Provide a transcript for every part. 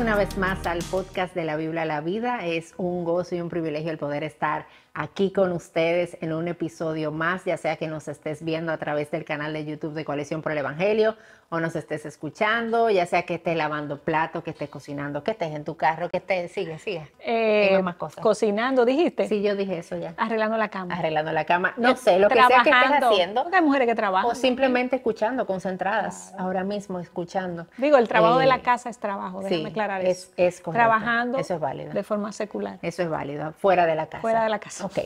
una vez más al podcast de la Biblia a la Vida. Es un gozo y un privilegio el poder estar aquí con ustedes en un episodio más, ya sea que nos estés viendo a través del canal de YouTube de Coalición por el Evangelio o nos estés escuchando, ya sea que estés lavando plato, que estés cocinando, que estés en tu carro, que estés, sigue, sigue. Eh, cocinando, dijiste. Sí, yo dije eso ya. Arreglando la cama. Arreglando la cama. No sé, lo que sea que estés haciendo. mujeres que trabajan. O simplemente escuchando, concentradas, ahora mismo escuchando. Digo, el trabajo de la eh, casa es trabajo. Déjame es, Trabajando de forma secular. Eso es válido, fuera de la casa. Fuera de la casa. Ok.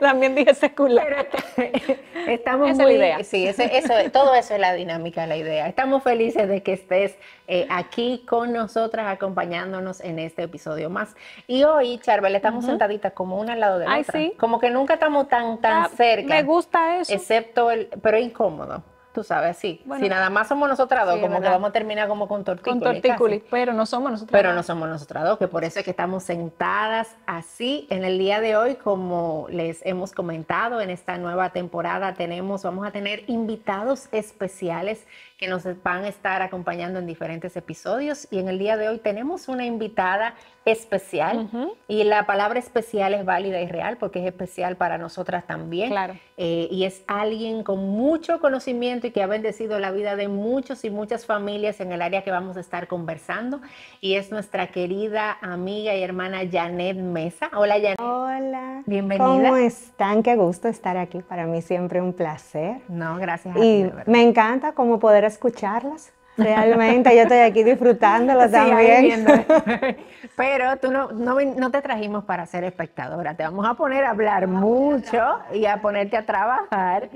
También dije secular. Este, estamos muy, es eso, todo eso es la dinámica, la idea. Estamos felices de que estés eh, aquí con nosotras, acompañándonos en este episodio más. Y hoy, Charbel, estamos sentaditas como una al lado de la otra. Como que nunca estamos tan, tan ah, cerca. Me gusta eso. Excepto el, pero incómodo. Tú sabes, sí. si nada más somos nosotras dos, como que vamos a terminar como con tortículas. Con tortículas, pero no somos nosotras Pero no somos nosotras dos, que por eso es que estamos sentadas así en el día de hoy, como les hemos comentado en esta nueva temporada, tenemos, vamos a tener invitados especiales que nos van a estar acompañando en diferentes episodios. Y en el día de hoy tenemos una invitada especial. Y la palabra especial es válida y real porque es especial para nosotras también. Eh, y es alguien con mucho conocimiento y que ha bendecido la vida de muchos y muchas familias en el área que vamos a estar conversando. Y es nuestra querida amiga y hermana Janet Mesa. Hola, Janet. Hola. Bienvenida. ¿Cómo están? Qué gusto estar aquí. Para mí siempre un placer. No, gracias. A y me encanta cómo poder escucharlas. Realmente yo estoy aquí disfrutando también. Pero tú no, te trajimos para ser espectadora, te vamos a poner a hablar mucho y a ponerte a trabajar.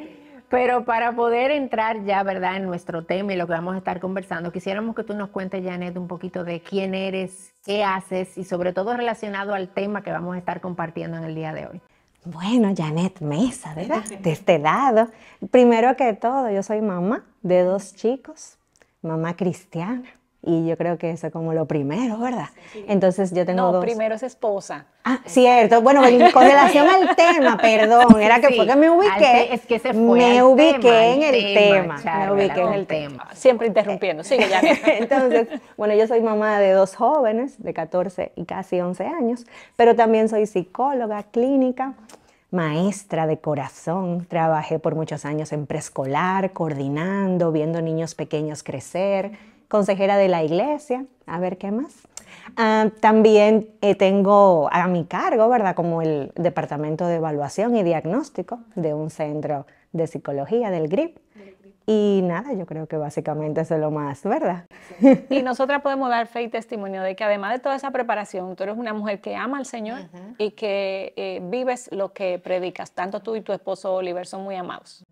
Pero para poder entrar ya, ¿verdad?, en nuestro tema y lo que vamos a estar conversando, quisiéramos que tú nos cuentes, Janet, un poquito de quién eres, qué haces y sobre todo relacionado al tema que vamos a estar compartiendo en el día de hoy. Bueno, Janet Mesa, ¿verdad? De este lado. Primero que todo, yo soy mamá de dos chicos, mamá cristiana y yo creo que eso como lo primero, ¿verdad? Entonces yo tengo no, primero es esposa. Ah, cierto. Bueno, con relación al tema, perdón, era que fue que me ubiqué. Es que se fue me ubiqué en el tema, me ubiqué en el tema. Siempre interrumpiendo, eh, sigue ya. Entonces, bueno, yo soy mamá de dos jóvenes de 14 y casi 11 años, pero también soy psicóloga clínica maestra de corazón, trabajé por muchos años en preescolar, coordinando, viendo niños pequeños crecer, consejera de la iglesia, a ver qué más. Ah, también eh, tengo a mi cargo, ¿verdad? Como el Departamento de Evaluación y Diagnóstico de un centro de psicología del GRIP. Y nada, yo creo que básicamente eso es lo más, ¿verdad? Y nosotras podemos dar fe y testimonio de que además de toda esa preparación, tú eres una mujer que ama al Señor y que eh, vives lo que predicas. Tanto tú y tu esposo Oliver son muy amados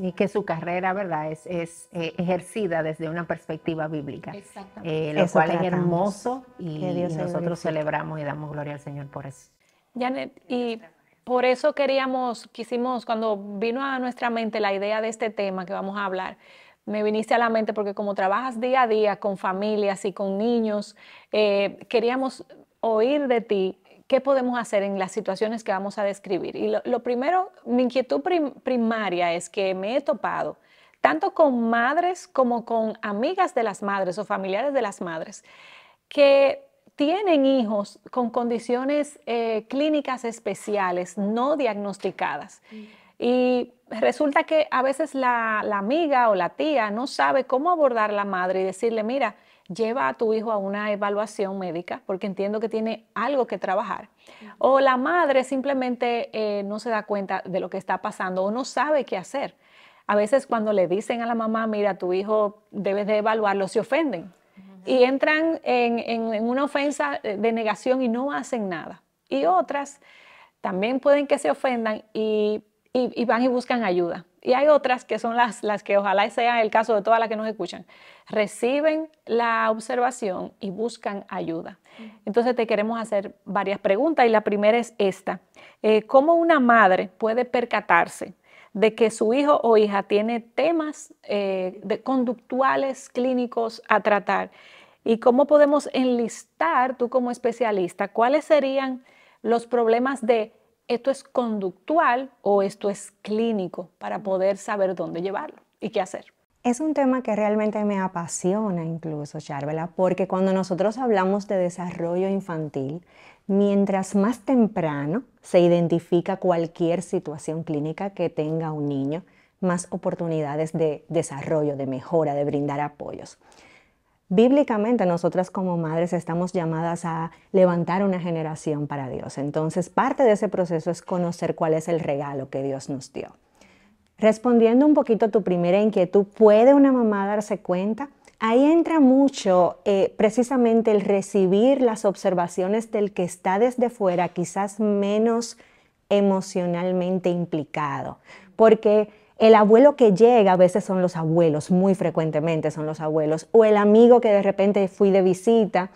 y que su carrera, ¿verdad?, es, es eh, ejercida desde una perspectiva bíblica. Exactamente. Eh, lo cual es hermoso y, nosotros celebramos y damos gloria al Señor por eso. Janet, y por eso queríamos, quisimos, cuando vino a nuestra mente la idea de este tema que vamos a hablar, me viniste a la mente porque como trabajas día a día con familias y con niños, eh, queríamos oír de ti ¿qué podemos hacer en las situaciones que vamos a describir? Y lo, primero, mi inquietud primaria es que me he topado tanto con madres como con amigas de las madres o familiares de las madres que tienen hijos con condiciones eh, clínicas especiales no diagnosticadas. Mm. Y resulta que a veces la, la, amiga o la tía no sabe cómo abordar a la madre y decirle, mira, lleva a tu hijo a una evaluación médica porque entiendo que tiene algo que trabajar. O la madre simplemente eh, no se da cuenta de lo que está pasando o no sabe qué hacer. A veces cuando le dicen a la mamá, mira, tu hijo debes de evaluarlo, se ofenden y entran en, una ofensa eh, de negación y no hacen nada. Y otras también pueden que se ofendan y van y buscan ayuda. Y hay otras que son las, las que ojalá sea el caso de todas las que nos escuchan, reciben la observación y buscan ayuda. Entonces te queremos hacer varias preguntas y la primera es esta. Eh, ¿Cómo una madre puede percatarse de que su hijo o hija tiene temas eh, de conductuales clínicos a tratar? ¿Y cómo podemos enlistar tú como especialista cuáles serían los problemas de esto es conductual o esto es clínico para poder saber dónde llevarlo y qué hacer? Es un tema que realmente me apasiona incluso, Charvela, porque cuando nosotros hablamos de desarrollo infantil, mientras más temprano se identifica cualquier situación clínica que tenga un niño, más oportunidades de desarrollo, de mejora, de brindar apoyos. Bíblicamente nosotras como madres estamos llamadas a levantar una generación para Dios. Entonces parte de ese proceso es conocer cuál es el regalo que Dios nos dio. Respondiendo un poquito a tu primera inquietud, ¿puede una mamá darse cuenta? Ahí entra mucho eh, precisamente el recibir las observaciones del que está desde fuera, quizás menos emocionalmente implicado, porque el abuelo que llega a veces son los abuelos, muy frecuentemente son los abuelos, o el amigo que de repente fui de visita,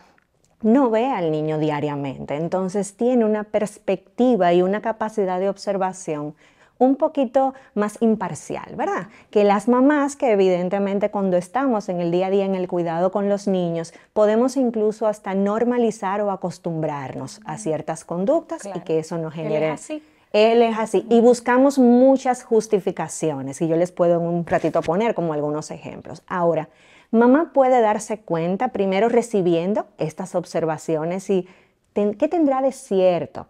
no ve al niño diariamente, entonces tiene una perspectiva y una capacidad de observación un poquito más imparcial, ¿verdad? Que las mamás, que evidentemente cuando estamos en el día a día en el cuidado con los niños, podemos incluso hasta normalizar o acostumbrarnos a ciertas conductas y que eso nos genere... es así. Él es así. Y buscamos muchas justificaciones, y yo les puedo en un ratito poner como algunos ejemplos. Ahora, mamá puede darse cuenta, primero recibiendo estas observaciones y qué tendrá de cierto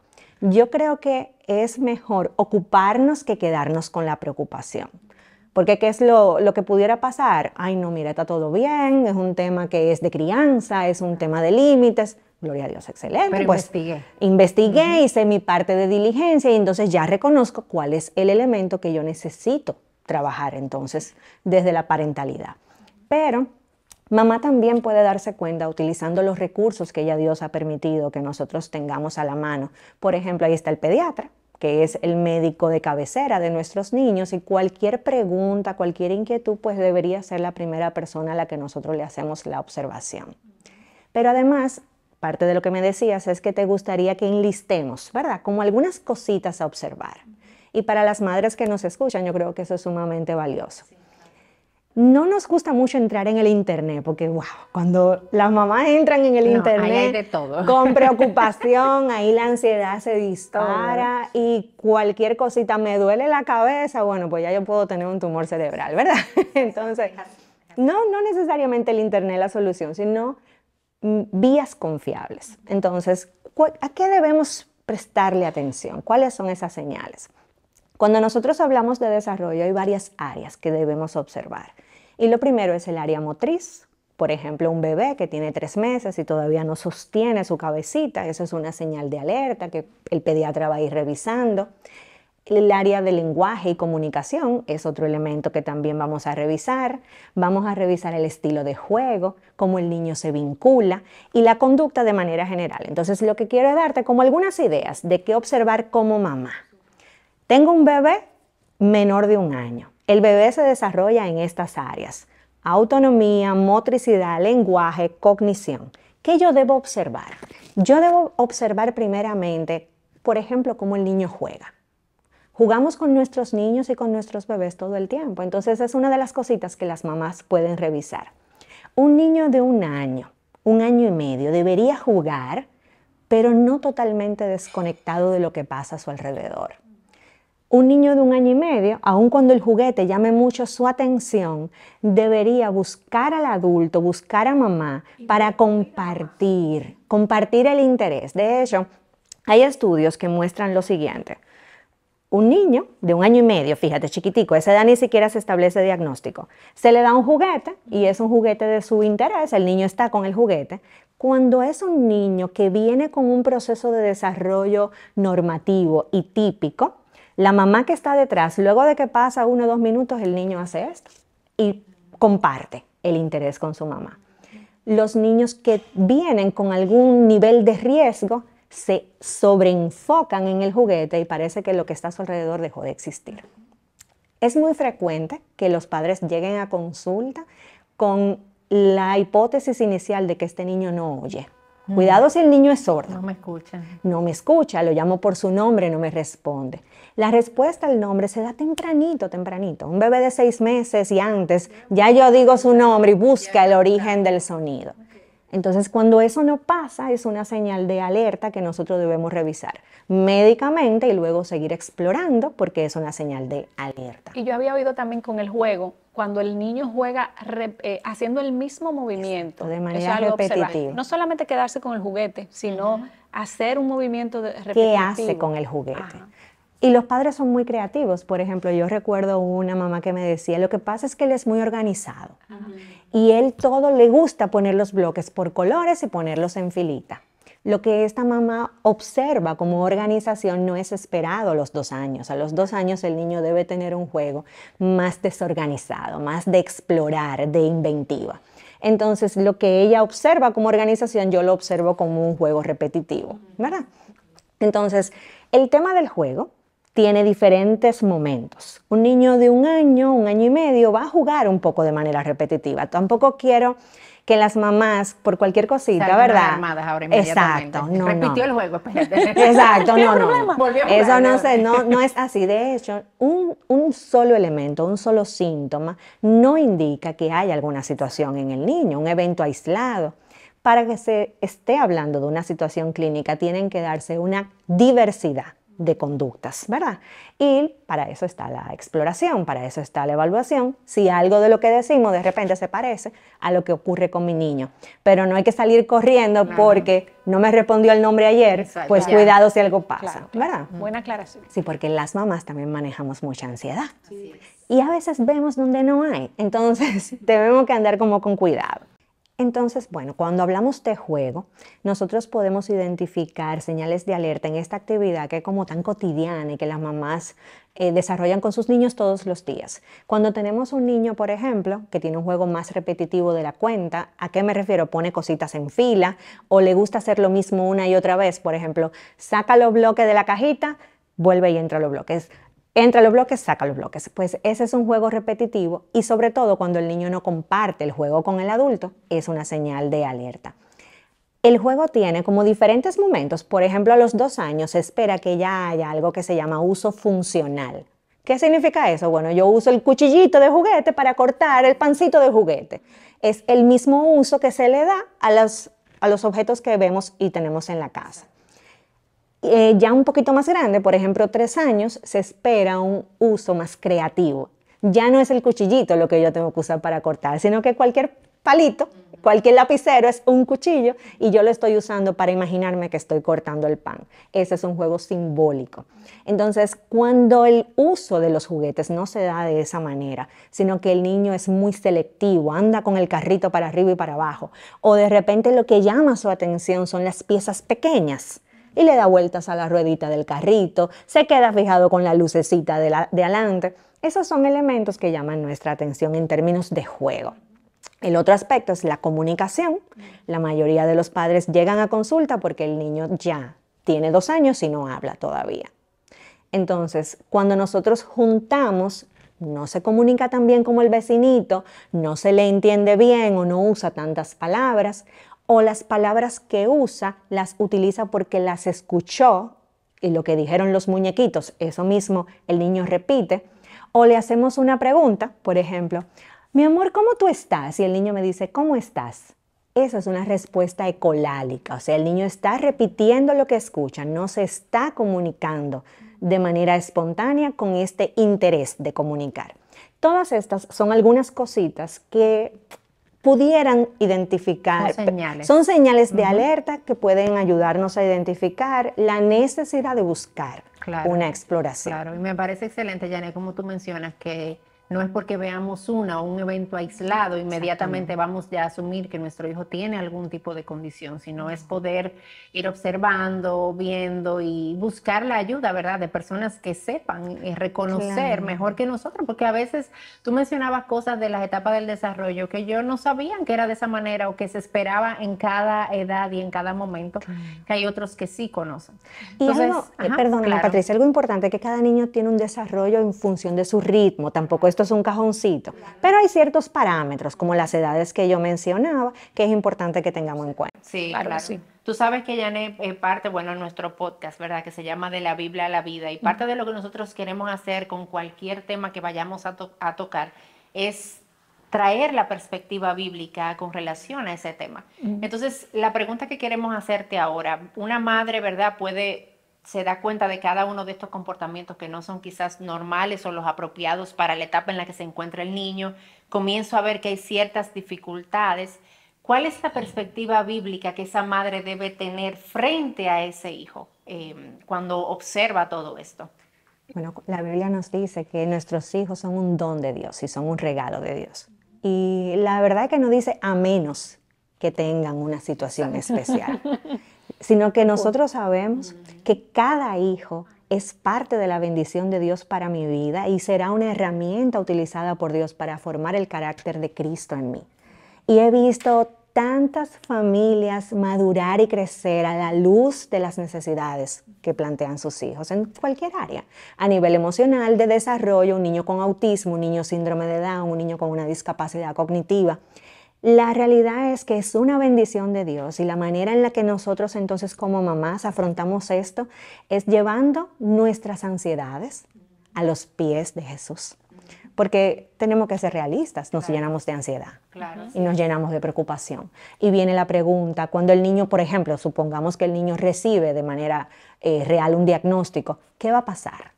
yo creo que es mejor ocuparnos que quedarnos con la preocupación. Porque qué es lo, lo, que pudiera pasar. Ay, no, mira, está todo bien, es un tema que es de crianza, es un tema de límites. Gloria a Dios, excelente. Pero pues investigué. Investigué, hice mi parte de diligencia y entonces ya reconozco cuál es el elemento que yo necesito trabajar entonces desde la parentalidad. Pero Mamá también puede darse cuenta utilizando los recursos que ya Dios ha permitido que nosotros tengamos a la mano. Por ejemplo, ahí está el pediatra, que es el médico de cabecera de nuestros niños y cualquier pregunta, cualquier inquietud, pues debería ser la primera persona a la que nosotros le hacemos la observación. Pero además, parte de lo que me decías es que te gustaría que enlistemos, ¿verdad? Como algunas cositas a observar. Y para las madres que nos escuchan, yo creo que eso es sumamente valioso. No nos gusta mucho entrar en el Internet, porque wow, cuando las mamás entran en el Internet con preocupación, ahí la ansiedad se dispara y cualquier cosita me duele la cabeza, bueno, pues ya yo puedo tener un tumor cerebral, ¿verdad? Entonces, no, no necesariamente el Internet es la solución, sino mm, vías confiables. Entonces, ¿a qué debemos prestarle atención? ¿Cuáles son esas señales? Cuando nosotros hablamos de desarrollo hay varias áreas que debemos observar. Y lo primero es el área motriz. Por ejemplo, un bebé que tiene tres meses y todavía no sostiene su cabecita, eso es una señal de alerta que el pediatra va a ir revisando. El área de lenguaje y comunicación es otro elemento que también vamos a revisar. Vamos a revisar el estilo de juego, cómo el niño se vincula y la conducta de manera general. Entonces lo que quiero es darte como algunas ideas de qué observar como mamá. Tengo un bebé menor de un año. El bebé se desarrolla en estas áreas. Autonomía, motricidad, lenguaje, cognición. ¿Qué yo debo observar? Yo debo observar primeramente, por ejemplo, cómo el niño juega. Jugamos con nuestros niños y con nuestros bebés todo el tiempo, entonces es una de las cositas que las mamás pueden revisar. Un niño de un año, un año y medio, debería jugar, pero no totalmente desconectado de lo que pasa a su alrededor. Un niño de un año y medio, aun cuando el juguete llame mucho su atención, debería buscar al adulto, buscar a mamá para compartir, compartir el interés. De hecho, hay estudios que muestran lo siguiente. Un niño de un año y medio, fíjate, chiquitico, a esa edad ni siquiera se establece diagnóstico. Se le da un juguete y es un juguete de su interés, el niño está con el juguete, cuando es un niño que viene con un proceso de desarrollo normativo y típico, la mamá que está detrás, luego de que pasa uno o dos minutos, el niño hace esto y comparte el interés con su mamá. Los niños que vienen con algún nivel de riesgo se sobreenfocan en el juguete y parece que lo que está a su alrededor dejó de existir. Es muy frecuente que los padres lleguen a consulta con la hipótesis inicial de que este niño no oye. Mm. Cuidado si el niño es sordo. No me escucha. No me escucha, lo llamo por su nombre, no me responde. La respuesta al nombre se da tempranito, tempranito. Un bebé de seis meses y antes, ya yo digo su nombre y busca el origen del sonido. Entonces, cuando eso no pasa, es una señal de alerta que nosotros debemos revisar médicamente y luego seguir explorando porque es una señal de alerta. Y yo había oído también con el juego, cuando el niño juega eh, haciendo el mismo movimiento. de manera repetitiva. No solamente quedarse con el juguete, sino hacer un movimiento de, repetitivo. ¿Qué hace con el juguete? Y los padres son muy creativos. Por ejemplo, yo recuerdo una mamá que me decía, lo que pasa es que él es muy organizado y él todo le gusta poner los bloques por colores y ponerlos en filita. Lo que esta mamá observa como organización no es esperado a los dos años. A los dos años el niño debe tener un juego más desorganizado, más de explorar, de inventiva. Entonces, lo que ella observa como organización, yo lo observo como un juego repetitivo, ¿verdad? Entonces, el tema del juego tiene diferentes momentos. Un niño de un año, un año y medio va a jugar un poco de manera repetitiva. Tampoco quiero que las mamás, por cualquier cosita, ¿verdad? ahora Exacto, no, Repitió el juego, Exacto, no, no. Eso no, es así. De hecho, un, un solo elemento, un solo síntoma, no indica que hay alguna situación en el niño, un evento aislado para que se esté hablando de una situación clínica tienen que darse una diversidad de conductas, ¿verdad? Y para eso está la exploración, para eso está la evaluación, si algo de lo que decimos de repente se parece a lo que ocurre con mi niño. Pero no hay que salir corriendo porque no me respondió el nombre ayer, pues cuidado si algo pasa, ¿verdad? Buena aclaración. Sí, porque las mamás también manejamos mucha ansiedad. Y a veces vemos donde no hay, entonces tenemos que andar como con cuidado. Entonces, bueno, cuando hablamos de juego, nosotros podemos identificar señales de alerta en esta actividad que es como tan cotidiana y que las mamás eh, desarrollan con sus niños todos los días. Cuando tenemos un niño, por ejemplo, que tiene un juego más repetitivo de la cuenta, ¿a qué me refiero? Pone cositas en fila o le gusta hacer lo mismo una y otra vez. Por ejemplo, saca los bloques de la cajita, vuelve y entra los bloques Entra los bloques, saca los bloques. Pues ese es un juego repetitivo y sobre todo cuando el niño no comparte el juego con el adulto, es una señal de alerta. El juego tiene como diferentes momentos. Por ejemplo, a los dos años se espera que ya haya algo que se llama uso funcional. ¿Qué significa eso? Bueno, yo uso el cuchillito de juguete para cortar el pancito de juguete. Es el mismo uso que se le da a los objetos que vemos y tenemos en la casa. Eh, ya un poquito más grande, por ejemplo, tres años, se espera un uso más creativo. Ya no es el cuchillito lo que yo tengo que usar para cortar, sino que cualquier palito, cualquier lapicero es un cuchillo y yo lo estoy usando para imaginarme que estoy cortando el pan. Ese es un juego simbólico. Entonces, cuando el uso de los juguetes no se da de esa manera, sino que el niño es muy selectivo, anda con el carrito para arriba y para abajo, o de repente lo que llama su atención son las piezas pequeñas y le da vueltas a la ruedita del carrito, se queda fijado con la lucecita de, la, adelante. Esos son elementos que llaman nuestra atención en términos de juego. El otro aspecto es la comunicación. La mayoría de los padres llegan a consulta porque el niño ya tiene dos años y no habla todavía. Entonces, cuando nosotros juntamos, no se comunica tan bien como el vecinito, no se le entiende bien o no usa tantas palabras, o las palabras que usa las utiliza porque las escuchó y lo que dijeron los muñequitos, eso mismo el niño repite, o le hacemos una pregunta, por ejemplo, mi amor, ¿cómo tú estás? Y el niño me dice, ¿cómo estás? Esa es una respuesta ecolálica, o sea, el niño está repitiendo lo que escucha, no se está comunicando de manera espontánea con este interés de comunicar. Todas estas son algunas cositas que pudieran identificar. Son señales. de alerta que pueden ayudarnos a identificar la necesidad de buscar una exploración. Claro, y me parece excelente, Janet, como tú mencionas, que no es porque veamos una o un evento aislado, inmediatamente vamos ya a asumir que nuestro hijo tiene algún tipo de condición, sino es poder ir observando, viendo y buscar la ayuda, ¿verdad? De personas que sepan y eh, reconocer mejor que nosotros, porque a veces tú mencionabas cosas de las etapas del desarrollo que yo no sabía que era de esa manera o que se esperaba en cada edad y en cada momento, que hay otros que sí conocen. y eh, perdón, Patricia, algo importante que cada niño tiene un desarrollo en función de su ritmo, tampoco es esto es un cajoncito. Pero hay ciertos parámetros, como las edades que yo mencionaba, que es importante que tengamos en cuenta. Sí, claro. Tú sabes que ya es parte, bueno, nuestro podcast, ¿verdad? Que se llama De la Biblia a la Vida. Y parte de lo que nosotros queremos hacer con cualquier tema que vayamos a, a tocar es traer la perspectiva bíblica con relación a ese tema. Entonces, la pregunta que queremos hacerte ahora, una madre, ¿verdad? Puede se da cuenta de cada uno de estos comportamientos que no son quizás normales o los apropiados para la etapa en la que se encuentra el niño, comienzo a ver que hay ciertas dificultades. ¿Cuál es la perspectiva bíblica que esa madre debe tener frente a ese hijo em, cuando observa todo esto? Bueno, la Biblia nos dice que nuestros hijos son un don de Dios y son un regalo de Dios. Y la verdad es que no dice a menos que tengan una situación especial sino que nosotros sabemos mm. que cada hijo es parte de la bendición de Dios para mi vida y será una herramienta utilizada por Dios para formar el carácter de Cristo en mí. Y he visto tantas familias madurar y crecer a la luz de las necesidades que plantean sus hijos en cualquier área, a nivel emocional, de desarrollo, un niño con autismo, un niño síndrome de Down, un niño con una discapacidad cognitiva, la realidad es que es una bendición de Dios y la manera en la que nosotros entonces como mamás afrontamos esto es llevando nuestras ansiedades a los pies de Jesús. Porque tenemos que ser realistas, nos llenamos de ansiedad y nos llenamos de preocupación. Y viene la pregunta, cuando el niño, por ejemplo, supongamos que el niño recibe de manera eh, real un diagnóstico, ¿qué va a pasar?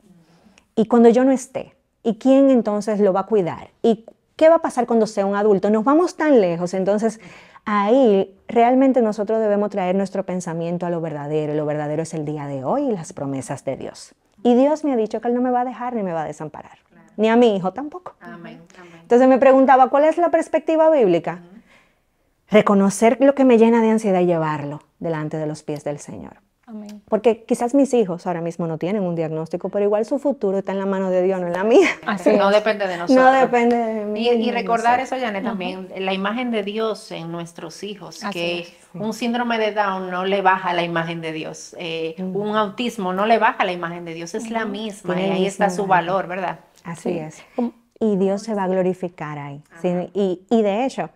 Y cuando yo no esté, ¿y quién entonces lo va a cuidar? ¿Y ¿Qué va a pasar cuando sea un adulto? Nos vamos tan lejos, entonces ahí realmente nosotros debemos traer nuestro pensamiento a lo verdadero. Lo verdadero es el día de hoy y las promesas de Dios. Y Dios me ha dicho que Él no me va a dejar ni me va a desamparar, ni a mi hijo tampoco. Entonces me preguntaba, ¿cuál es la perspectiva bíblica? Reconocer lo que me llena de ansiedad y llevarlo delante de los pies del Señor. Porque quizás mis hijos ahora mismo no tienen un diagnóstico, pero igual su futuro está en la mano de Dios, no en la mía. Así no depende de nosotros. No depende de mí. Y, recordar eso, Janet, también, la imagen de Dios en nuestros hijos, que un síndrome de Down no le baja la imagen de Dios, eh, mm. un autismo no le baja la imagen de Dios, es la misma y ahí está su valor, ¿verdad? Así es. Y Dios se va a glorificar ahí. y de hecho,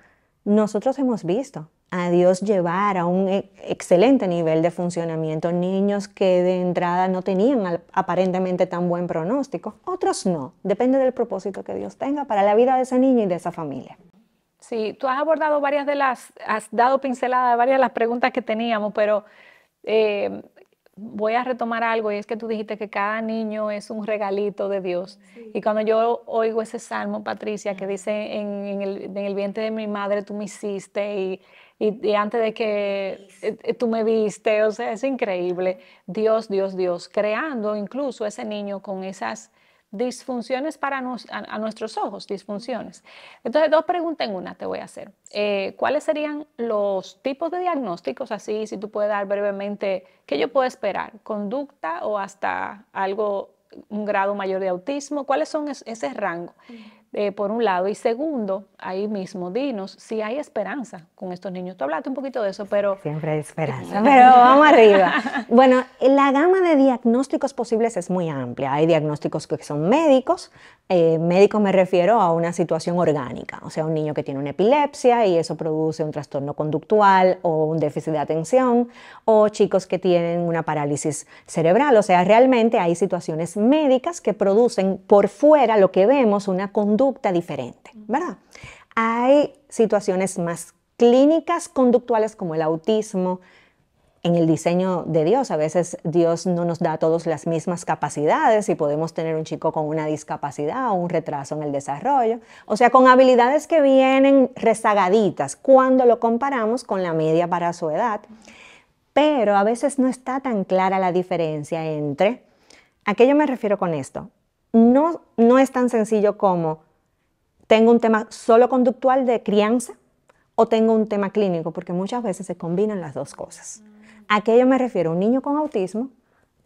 nosotros hemos visto a Dios llevar a un excelente nivel de funcionamiento. Niños que de entrada no tenían aparentemente tan buen pronóstico, otros no. Depende del propósito que Dios tenga para la vida de ese niño y de esa familia. Sí, tú has abordado varias de las, has dado pincelada varias de las preguntas que teníamos, pero eh, voy a retomar algo y es que tú dijiste que cada niño es un regalito de Dios. Y cuando yo oigo ese salmo, Patricia, que dice, en, el, vientre de mi madre tú me hiciste y, antes de que eh, eh, tú me viste, o sea, es increíble. Dios, Dios, Dios, creando incluso ese niño con esas disfunciones para a, nuestros ojos, disfunciones. Entonces, dos preguntas en una te voy a hacer. Eh, ¿Cuáles serían los tipos de diagnósticos, así, si tú puedes dar brevemente, qué yo puedo esperar? ¿Conducta o hasta algo, un grado mayor de autismo? ¿Cuáles son ese rango? Eh, por un lado. Y segundo, ahí mismo, dinos si hay esperanza con estos niños. Tú hablaste un poquito de eso, pero... Siempre hay esperanza, pero vamos arriba. Bueno, la gama de diagnósticos posibles es muy amplia. Hay diagnósticos que son médicos. médicos eh, médico me refiero a una situación orgánica, o sea, un niño que tiene una epilepsia y eso produce un trastorno conductual o un déficit de atención, o chicos que tienen una parálisis cerebral. O sea, realmente hay situaciones médicas que producen por fuera lo que vemos, una conducta conducta diferente, ¿verdad? Hay situaciones más clínicas conductuales como el autismo, en el diseño de Dios. A veces Dios no nos da a todos las mismas capacidades y podemos tener un chico con una discapacidad o un retraso en el desarrollo. O sea, con habilidades que vienen rezagaditas cuando lo comparamos con la media para su edad. Pero a veces no está tan clara la diferencia entre... ¿A qué yo me refiero con esto? no es tan sencillo como tengo un tema solo conductual de crianza o tengo un tema clínico, porque muchas veces se combinan las dos cosas. ¿A me refiero? Un niño con autismo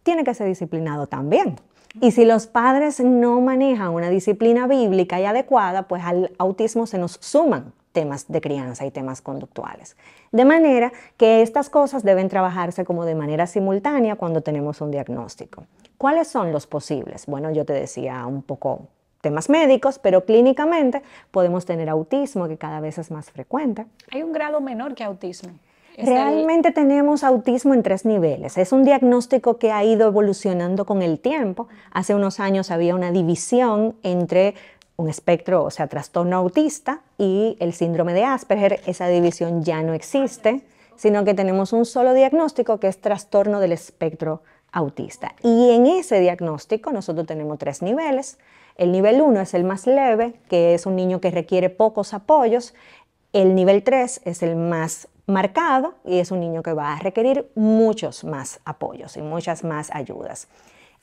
tiene que ser disciplinado también. Y si los padres no manejan una disciplina bíblica y adecuada, pues al autismo se nos suman temas de crianza y temas conductuales. De manera que estas cosas deben trabajarse como de manera simultánea cuando tenemos un diagnóstico. ¿Cuáles son los posibles? Bueno, yo te decía un poco temas médicos, pero clínicamente podemos tener autismo, que cada vez es más frecuente. Hay un grado menor que autismo. Realmente tenemos autismo en tres niveles. Es un diagnóstico que ha ido evolucionando con el tiempo. Hace unos años había una división entre un espectro, o sea, trastorno autista y el síndrome de Asperger. Esa división ya no existe, sino que tenemos un solo diagnóstico que es trastorno del espectro autista autista. Y en ese diagnóstico nosotros tenemos tres niveles. El nivel 1 es el más leve, que es un niño que requiere pocos apoyos. El nivel 3 es el más marcado y es un niño que va a requerir muchos más apoyos y muchas más ayudas.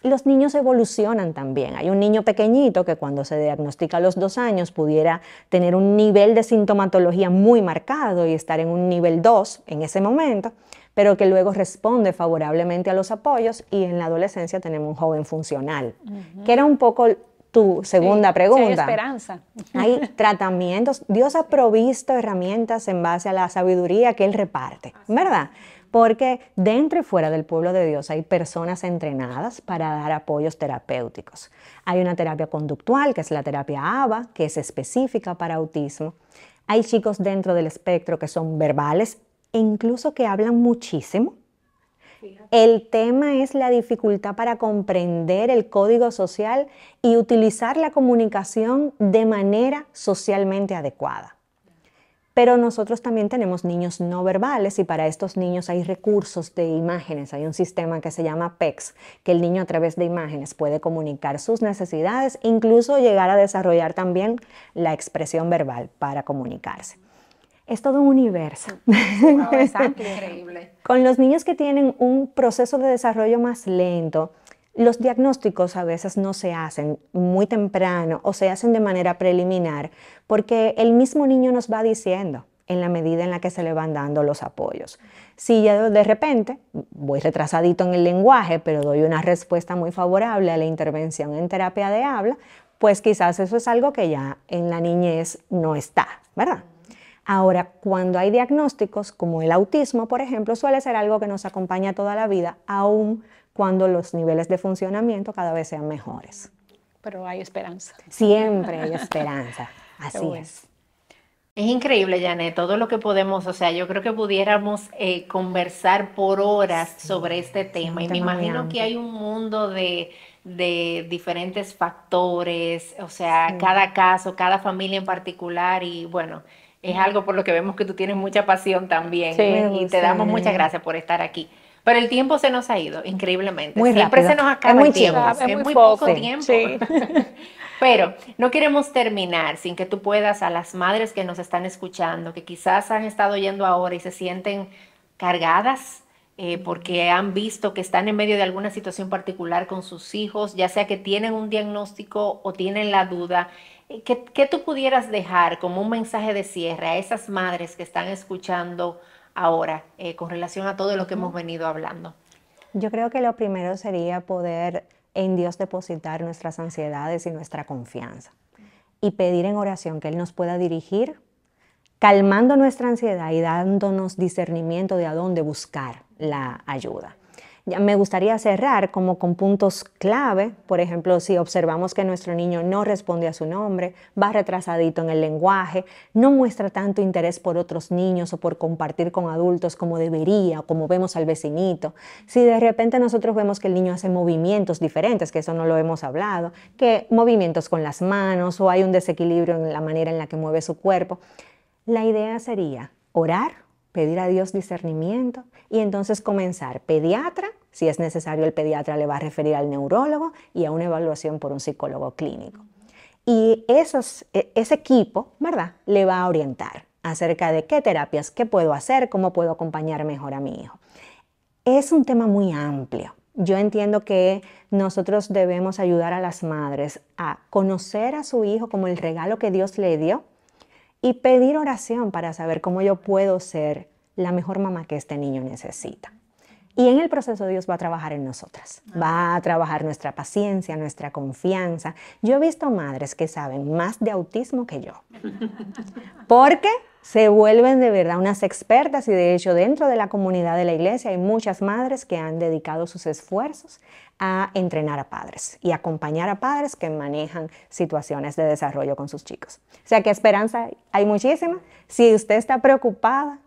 Los niños evolucionan también. Hay un niño pequeñito que cuando se diagnostica a los dos años pudiera tener un nivel de sintomatología muy marcado y estar en un nivel 2 en ese momento pero que luego responde favorablemente a los apoyos y en la adolescencia tenemos un joven funcional, que era un poco tu segunda pregunta. hay esperanza. Hay tratamientos. Dios ha provisto herramientas en base a la sabiduría que Él reparte, ¿verdad? Porque dentro y fuera del pueblo de Dios hay personas entrenadas para dar apoyos terapéuticos. Hay una terapia conductual, que es la terapia ABA, que es específica para autismo. Hay chicos dentro del espectro que son verbales e incluso que hablan muchísimo. El tema es la dificultad para comprender el código social y utilizar la comunicación de manera socialmente adecuada. Pero nosotros también tenemos niños no verbales y para estos niños hay recursos de imágenes. Hay un sistema que se llama PECS, que el niño a través de imágenes puede comunicar sus necesidades, incluso llegar a desarrollar también la expresión verbal para comunicarse es todo un universo. es increíble. Con los niños que tienen un proceso de desarrollo más lento, los diagnósticos a veces no se hacen muy temprano o se hacen de manera preliminar porque el mismo niño nos va diciendo en la medida en la que se le van dando los apoyos. Si ya de repente voy retrasadito en el lenguaje, pero doy una respuesta muy favorable a la intervención en terapia de habla, pues quizás eso es algo que ya en la niñez no está, ¿verdad? Ahora, cuando hay diagnósticos como el autismo, por ejemplo, suele ser algo que nos acompaña toda la vida, aun cuando los niveles de funcionamiento cada vez sean mejores. Pero hay esperanza. Siempre hay esperanza, así es. Es increíble, Janet, todo lo que podemos, o sea, yo creo que pudiéramos eh, conversar por horas sobre este tema y me imagino que hay un mundo de, diferentes factores, o sea, cada caso, cada familia en particular y bueno, es algo por lo que vemos que tú tienes mucha pasión también y te damos muchas gracias por estar aquí. Pero el tiempo se nos ha ido increíblemente. Siempre se nos acaba el tiempo. es, muy, poco, tiempo. Pero no queremos terminar sin que tú puedas a las madres que nos están escuchando, que quizás han estado yendo ahora y se sienten cargadas eh, porque han visto que están en medio de alguna situación particular con sus hijos, ya sea que tienen un diagnóstico o tienen la duda ¿Qué, tú pudieras dejar como un mensaje de cierre a esas madres que están escuchando ahora eh, con relación a todo lo que hemos venido hablando? Yo creo que lo primero sería poder en Dios depositar nuestras ansiedades y nuestra confianza y pedir en oración que Él nos pueda dirigir, calmando nuestra ansiedad y dándonos discernimiento de a dónde buscar la ayuda me gustaría cerrar como con puntos clave, por ejemplo, si observamos que nuestro niño no responde a su nombre, va retrasadito en el lenguaje, no muestra tanto interés por otros niños o por compartir con adultos como debería como vemos al vecinito. Si de repente nosotros vemos que el niño hace movimientos diferentes, que eso no lo hemos hablado, que movimientos con las manos o hay un desequilibrio en la manera en la que mueve su cuerpo, la idea sería orar pedir a Dios discernimiento y entonces comenzar pediatra, si es necesario el pediatra le va a referir al neurólogo y a una evaluación por un psicólogo clínico. Y e, ese equipo, ¿verdad? Le va a orientar acerca de qué terapias, qué puedo hacer, cómo puedo acompañar mejor a mi hijo. Es un tema muy amplio. Yo entiendo que nosotros debemos ayudar a las madres a conocer a su hijo como el regalo que Dios le dio y pedir oración para saber cómo yo puedo ser la mejor mamá que este niño necesita. Y en el proceso Dios va a trabajar en nosotras, va ah. a trabajar nuestra paciencia, nuestra confianza. Yo he visto madres que saben más de autismo que yo. qué? se vuelven de verdad unas expertas y de hecho dentro de la comunidad de la iglesia hay muchas madres que han dedicado sus esfuerzos a entrenar a padres y acompañar a padres que manejan situaciones de desarrollo con sus chicos. O sea que esperanza hay muchísima. Si usted está preocupada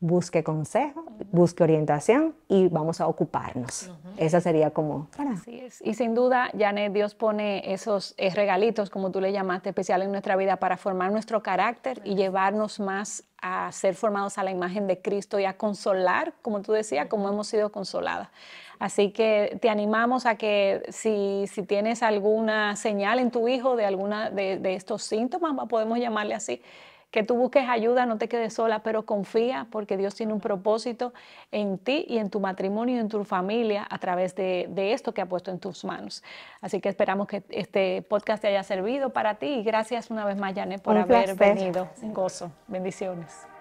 busque consejo, busque orientación y vamos a ocuparnos. Esa sería como para. Así es. Y sin duda, Janet, Dios pone esos eh, regalitos, como tú le llamaste, especial en nuestra vida para formar nuestro carácter y llevarnos más a ser formados a la imagen de Cristo y a consolar, como tú decías, como hemos sido consoladas. Así que te animamos a que si, si tienes alguna señal en tu hijo de alguna de, de estos síntomas, podemos llamarle así, que tú busques ayuda, no te quedes sola, pero confía porque Dios tiene un propósito en ti y en tu matrimonio y en tu familia a través de, esto que ha puesto en tus manos. Así que esperamos que este podcast te haya servido para ti y gracias una vez más, Janet, por haber venido. Un gozo. Bendiciones.